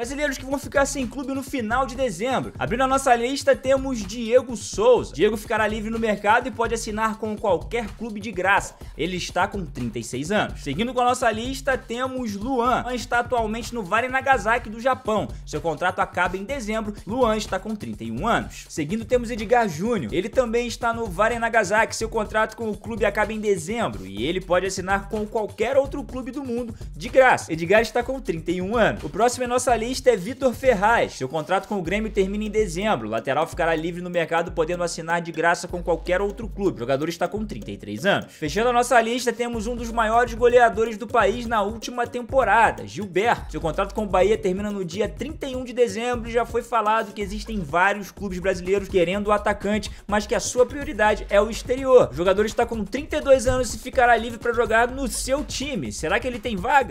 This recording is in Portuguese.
Brasileiros que vão ficar sem clube no final de dezembro. Abrindo a nossa lista, temos Diego Souza. Diego ficará livre no mercado e pode assinar com qualquer clube de graça. Ele está com 36 anos. Seguindo com a nossa lista, temos Luan. Luan está atualmente no Vale Nagasaki do Japão. Seu contrato acaba em dezembro. Luan está com 31 anos. Seguindo, temos Edgar Júnior. Ele também está no Vale Nagasaki. Seu contrato com o clube acaba em dezembro e ele pode assinar com qualquer outro clube do mundo de graça. Edgar está com 31 anos. O próximo é nossa lista lista é Vitor Ferraz. Seu contrato com o Grêmio termina em dezembro. O lateral ficará livre no mercado, podendo assinar de graça com qualquer outro clube. O jogador está com 33 anos. Fechando a nossa lista, temos um dos maiores goleadores do país na última temporada, Gilberto. Seu contrato com o Bahia termina no dia 31 de dezembro e já foi falado que existem vários clubes brasileiros querendo o atacante, mas que a sua prioridade é o exterior. O jogador está com 32 anos e ficará livre para jogar no seu time. Será que ele tem vaga?